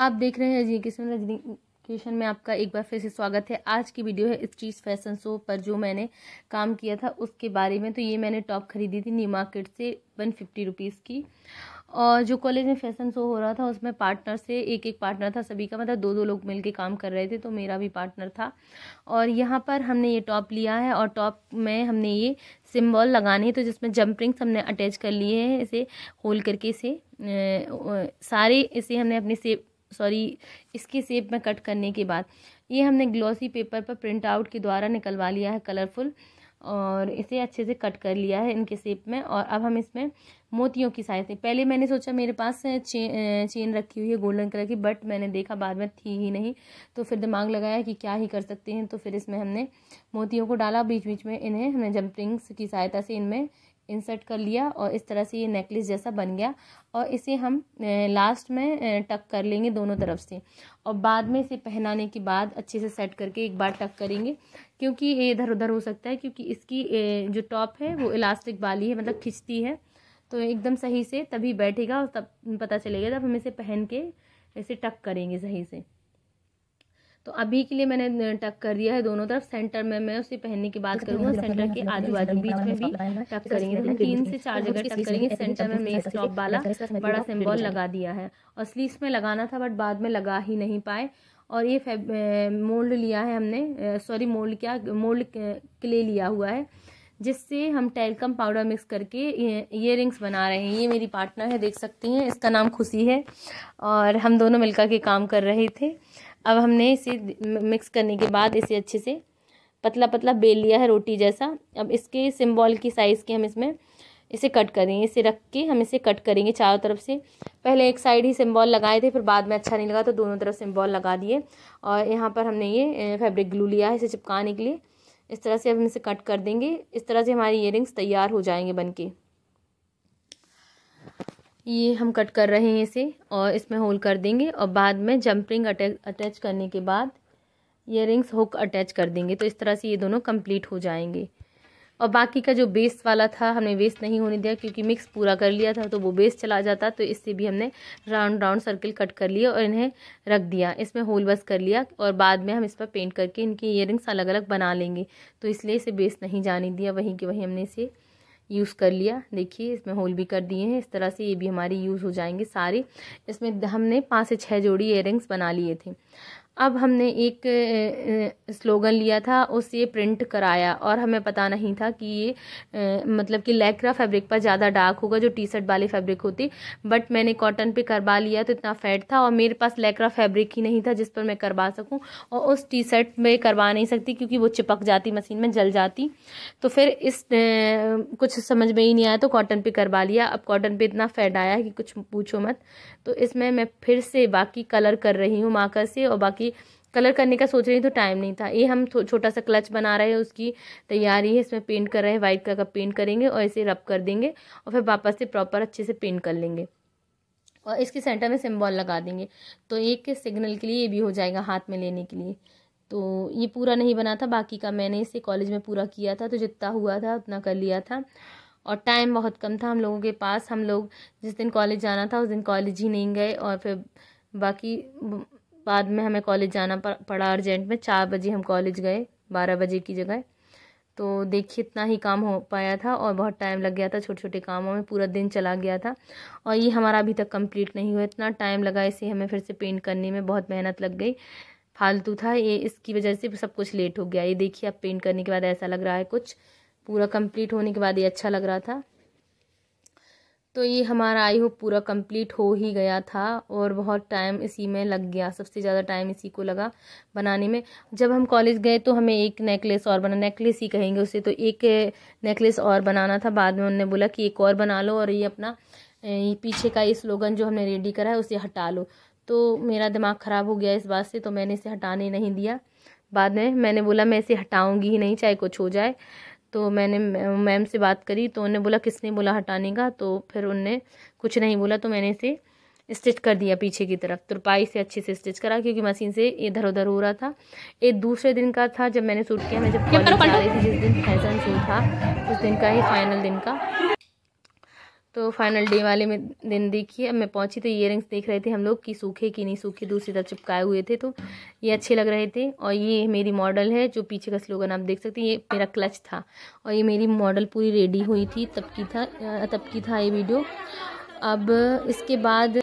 आप देख रहे हैं रजनी किशन में आपका एक बार फिर से स्वागत है आज की वीडियो है चीज़ फैशन शो पर जो मैंने काम किया था उसके बारे में तो ये मैंने टॉप खरीदी थी न्यू मार्केट से वन फिफ्टी रुपीज़ की और जो कॉलेज में फैशन शो हो रहा था उसमें पार्टनर से एक एक पार्टनर था सभी का मतलब दो दो लोग मिलके काम कर रहे थे तो मेरा भी पार्टनर था और यहाँ पर हमने ये टॉप लिया है और टॉप में हमने ये सिम्बॉल लगाने तो जिसमें जंप रिंग्स हमने अटैच कर लिए हैं इसे होल करके इसे सारे इसे हमने अपनी से सॉरी इसकी सेप में कट करने के बाद ये हमने ग्लॉसी पेपर पर प्रिंट आउट के द्वारा निकलवा लिया है कलरफुल और इसे अच्छे से कट कर लिया है इनके सेप में और अब हम इसमें मोतियों की सहायता से पहले मैंने सोचा मेरे पास चे, चेन रखी हुई है गोल्डन कलर की बट मैंने देखा बाद में थी ही नहीं तो फिर दिमाग लगाया कि क्या ही कर सकते हैं तो फिर इसमें हमने मोतियों को डाला बीच बीच में इन्हें हमने जंपरिंग्स की सहायता से इनमें इंसर्ट कर लिया और इस तरह से ये नेकलेस जैसा बन गया और इसे हम लास्ट में टक कर लेंगे दोनों तरफ से और बाद में इसे पहनाने के बाद अच्छे से सेट करके एक बार टक करेंगे क्योंकि ये इधर उधर हो सकता है क्योंकि इसकी जो टॉप है वो इलास्टिक वाली है मतलब खिंचती है तो एकदम सही से तभी बैठेगा और तब पता चलेगा जब हम इसे पहन के इसे टक करेंगे सही से तो अभी के लिए मैंने टक कर दिया है दोनों तरफ सेंटर में मैं उसे पहनने की बात अच्छा, करूंगा तो सेंटर मतलब के आजू बाजू बीच में भी टक करेंगे तो तीन से चार जगह टक करेंगे सेंटर में मेरी स्टॉप वाला बड़ा सिंबल लगा दिया है और स्लीव्स में लगाना था बट बाद में लगा ही नहीं पाए और ये मोल्ड लिया है हमने सॉरी मोल्ड क्या मोल्ड क्ले लिया हुआ है जिससे हम टेलकम पाउडर मिक्स करके इयर बना रहे हैं ये मेरी पार्टनर है देख सकती हैं इसका नाम खुशी है और हम दोनों मिलकर के काम कर रहे थे अब हमने इसे मिक्स करने के बाद इसे अच्छे से पतला पतला बेल लिया है रोटी जैसा अब इसके सिम्बॉल की साइज़ के हम इसमें इसे कट करेंगे इसे रख के हम इसे कट करेंगे चारों तरफ से पहले एक साइड ही सिम्बॉल लगाए थे फिर बाद में अच्छा नहीं लगा तो दोनों तरफ सिम्बॉल लगा दिए और यहाँ पर हमने ये फैब्रिक ग्लू लिया है इसे चिपकाने के लिए इस तरह से हम इसे कट कर देंगे इस तरह से हमारी ईयरिंग्स तैयार हो जाएंगे बनके ये हम कट कर रहे हैं इसे और इसमें होल कर देंगे और बाद में जंपरिंग अटैच करने के बाद ईयर रिंग्स हुक अटैच कर देंगे तो इस तरह से ये दोनों कंप्लीट हो जाएंगे और बाकी का जो बेस वाला था हमने वेस्ट नहीं होने दिया क्योंकि मिक्स पूरा कर लिया था तो वो बेस चला जाता तो इससे भी हमने राउंड राउंड सर्किल कट कर लिए और इन्हें रख दिया इसमें होल बस कर लिया और बाद में हम इस पर पेंट करके इनकी ईयर अलग अलग बना लेंगे तो इसलिए इसे बेस नहीं जाने दिया वहीं के वहीं हमने इसे यूज़ कर लिया देखिए इसमें होल भी कर दिए हैं इस तरह से ये भी हमारे यूज़ हो जाएंगे सारे इसमें हमने पाँच से छः जोड़ी एयर बना लिए थे अब हमने एक स्लोगन लिया था उसे प्रिंट कराया और हमें पता नहीं था कि ये मतलब कि लैक्रा फैब्रिक पर ज़्यादा डार्क होगा जो टी शर्ट वाले फैब्रिक होती बट मैंने कॉटन पे करवा लिया तो इतना फैट था और मेरे पास लैक्रा फैब्रिक ही नहीं था जिस पर मैं करवा सकूँ और उस टी शर्ट में करवा नहीं सकती क्योंकि वो चिपक जाती मशीन में जल जाती तो फिर इस कुछ समझ में ही नहीं आया तो कॉटन पर करवा लिया अब कॉटन पर इतना फैट आया कि कुछ पूछो मत तो इसमें मैं फिर से बाकी कलर कर रही हूँ माकर से और बाकी बाकी कलर करने का सोच रही तो टाइम नहीं था ये हम छोटा सा क्लच बना रहे हैं उसकी तैयारी है इसमें पेंट कर रहे हैं वाइट कलर का पेंट करेंगे और इसे रब कर देंगे और फिर वापस से प्रॉपर अच्छे से पेंट कर लेंगे और इसके सेंटर में सिम्बॉल लगा देंगे तो एक सिग्नल के लिए ये भी हो जाएगा हाथ में लेने के लिए तो ये पूरा नहीं बना था बाकी का मैंने इसे कॉलेज में पूरा किया था तो जितना हुआ था उतना कर लिया था और टाइम बहुत कम था हम लोगों के पास हम लोग जिस दिन कॉलेज जाना था उस दिन कॉलेज ही नहीं गए और फिर बाकी बाद में हमें कॉलेज जाना पड़ा अर्जेंट में चार बजे हम कॉलेज गए बारह बजे की जगह तो देखिए इतना ही काम हो पाया था और बहुत टाइम लग गया था छोटे छोटे कामों में पूरा दिन चला गया था और ये हमारा अभी तक कंप्लीट नहीं हुआ इतना टाइम लगा इसे हमें फिर से पेंट करने में बहुत मेहनत लग गई फालतू था ये इसकी वजह से सब कुछ लेट हो गया ये देखिए अब पेंट करने के बाद ऐसा लग रहा है कुछ पूरा कंप्लीट होने के बाद ये अच्छा लग रहा था तो ये हमारा आई होप पूरा कंप्लीट हो ही गया था और बहुत टाइम इसी में लग गया सबसे ज़्यादा टाइम इसी को लगा बनाने में जब हम कॉलेज गए तो हमें एक नेकलेस और बना नेकलेस ही कहेंगे उसे तो एक नेकलेस और बनाना था बाद में उन्होंने बोला कि एक और बना लो और ये अपना ये पीछे का ये स्लोगन जो हमने रेडी करा है उसे हटा लो तो मेरा दिमाग ख़राब हो गया इस बात से तो मैंने इसे हटाने नहीं दिया बाद में मैंने बोला मैं इसे हटाऊँगी ही नहीं चाहे कुछ हो जाए तो मैंने मैम से बात करी तो उन्हें बोला किसने बोला हटाने का तो फिर उनने कुछ नहीं बोला तो मैंने इसे स्टिच कर दिया पीछे की तरफ तुरपाई से अच्छे से स्टिच करा क्योंकि मशीन से इधर उधर हो रहा था एक दूसरे दिन का था जब मैंने सूट किया मैं जब कॉलेज जा रही थी जिस दिन फैसन सूट था उस दिन का ही फाइनल दिन का तो फाइनल डे वाले में दिन देखिए अब मैं पहुंची तो इयर देख रहे थे हम लोग कि सूखे कि नहीं सूखे दूसरी तरफ चिपकाए हुए थे तो ये अच्छे लग रहे थे और ये मेरी मॉडल है जो पीछे का स्लोगन आप देख सकते हैं ये मेरा क्लच था और ये मेरी मॉडल पूरी रेडी हुई थी तब की था तब की था ये वीडियो अब इसके बाद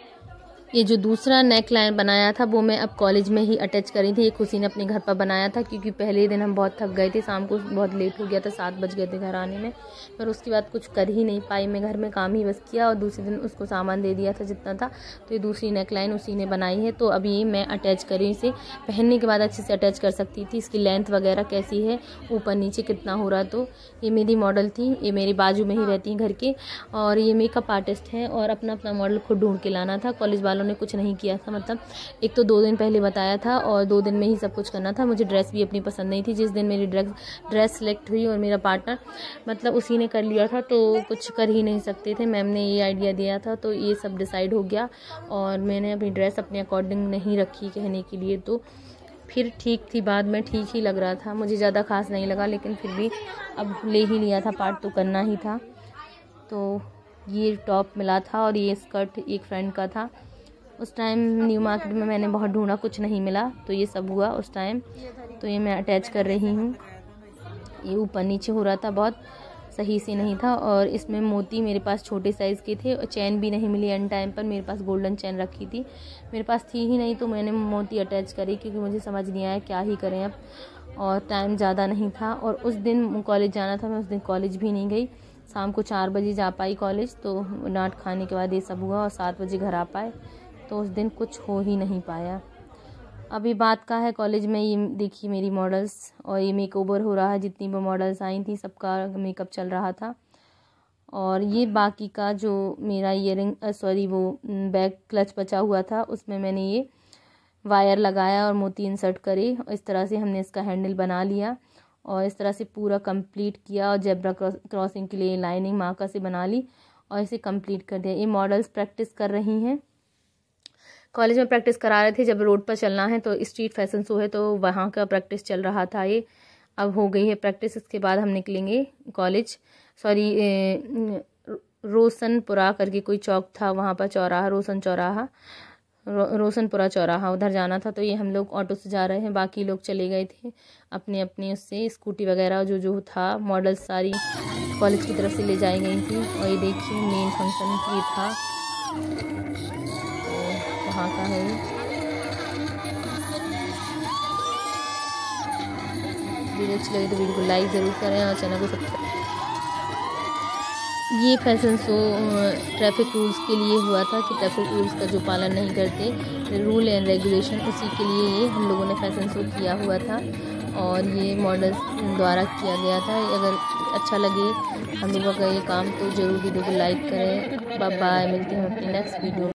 ये जो दूसरा नेक लाइन बनाया था वो मैं अब कॉलेज में ही अटैच करी थी ये खुशी ने अपने घर पर बनाया था क्योंकि पहले दिन हम बहुत थक गए थे शाम को बहुत लेट हो गया था सात बज गए थे घर आने में पर उसके बाद कुछ कर ही नहीं पाई मैं घर में काम ही बस किया और दूसरे दिन उसको सामान दे दिया था जितना था तो ये दूसरी नेक लाइन उसी ने बनाई है तो अभी मैं अटैच करी इसे पहनने के बाद अच्छे से अटैच कर सकती थी इसकी लेंथ वगैरह कैसी है ऊपर नीचे कितना हो रहा तो ये मेरी मॉडल थी ये मेरी बाजू में ही रहती हैं घर के और ये मेकअप आर्टिस्ट हैं और अपना अपना मॉडल खुद ढूंढ के लाना था कॉलेज वालों वालों ने कुछ नहीं किया था मतलब एक तो दो दिन पहले बताया था और दो दिन में ही सब कुछ करना था मुझे ड्रेस भी अपनी पसंद नहीं थी जिस दिन मेरी ड्रेस ड्रेस सेलेक्ट हुई और मेरा पार्टनर मतलब उसी ने कर लिया था तो कुछ कर ही नहीं सकते थे मैम ने ये आइडिया दिया था तो ये सब डिसाइड हो गया और मैंने अपनी ड्रेस अपने अकॉर्डिंग नहीं रखी कहने के लिए तो फिर ठीक थी बाद में ठीक ही लग रहा था मुझे ज़्यादा खास नहीं लगा लेकिन फिर भी अब ले ही लिया था पार्ट तो करना ही था तो ये टॉप मिला था और ये स्कर्ट एक फ्रेंड का था उस टाइम न्यू मार्केट में मैंने बहुत ढूंढा कुछ नहीं मिला तो ये सब हुआ उस टाइम तो ये मैं अटैच कर रही हूँ ये ऊपर नीचे हो रहा था बहुत सही से नहीं था और इसमें मोती मेरे पास छोटे साइज़ के थे और चैन भी नहीं मिली एंड टाइम पर मेरे पास गोल्डन चैन रखी थी मेरे पास थी ही नहीं तो मैंने मोती अटैच करी क्योंकि मुझे समझ नहीं आया क्या ही करें अब और टाइम ज़्यादा नहीं था और उस दिन कॉलेज जाना था मैं उस दिन कॉलेज भी नहीं गई शाम को चार बजे जा पाई कॉलेज तो डांट खाने के बाद ये सब हुआ और सात बजे घर आ पाए तो उस दिन कुछ हो ही नहीं पाया अभी बात का है कॉलेज में ये देखिए मेरी मॉडल्स और ये मेक ओवर हो रहा है जितनी भी मॉडल्स आई थी सबका मेकअप चल रहा था और ये बाकी का जो मेरा इयर सॉरी वो बैग क्लच बचा हुआ था उसमें मैंने ये वायर लगाया और मोती इंसर्ट और इस तरह से हमने इसका हैंडल बना लिया और इस तरह से पूरा कंप्लीट किया और जेब्रा क्रॉसिंग के लिए लाइनिंग माका से बना ली और इसे कंप्लीट कर दिया ये मॉडल्स प्रैक्टिस कर रही हैं कॉलेज में प्रैक्टिस करा रहे थे जब रोड पर चलना है तो स्ट्रीट फैशन शो है तो वहाँ का प्रैक्टिस चल रहा था ये अब हो गई है प्रैक्टिस इसके बाद हम निकलेंगे कॉलेज सॉरी रोशनपुरा करके कोई चौक था वहाँ पर चौराहा रोशन चौराहा रो, रोशनपुरा चौराहा उधर जाना था तो ये हम लोग ऑटो से जा रहे हैं बाकी लोग चले गए थे अपने अपने उससे स्कूटी वगैरह जो जो था मॉडल सारी कॉलेज की तरफ से ले जाई गई थी और ये देखिए मेन फंक्शन ये था कहाँ का है वीडियो अच्छी लगी तो वीडियो को लाइक ज़रूर करें और हाँ, चैनल को सब्सक्राइब ये फैशन शो ट्रैफिक रूल्स के लिए हुआ था कि ट्रैफिक रूल्स का जो पालन नहीं करते रूल एंड रेगुलेशन उसी के लिए ये हम लोगों ने फैशन शो किया हुआ था और ये मॉडल्स द्वारा किया गया था अगर अच्छा लगे हम लोगों का ये काम तो ज़रूर वीडियो को लाइक करें बाय मिलते हैं अपनी नेक्स्ट वीडियो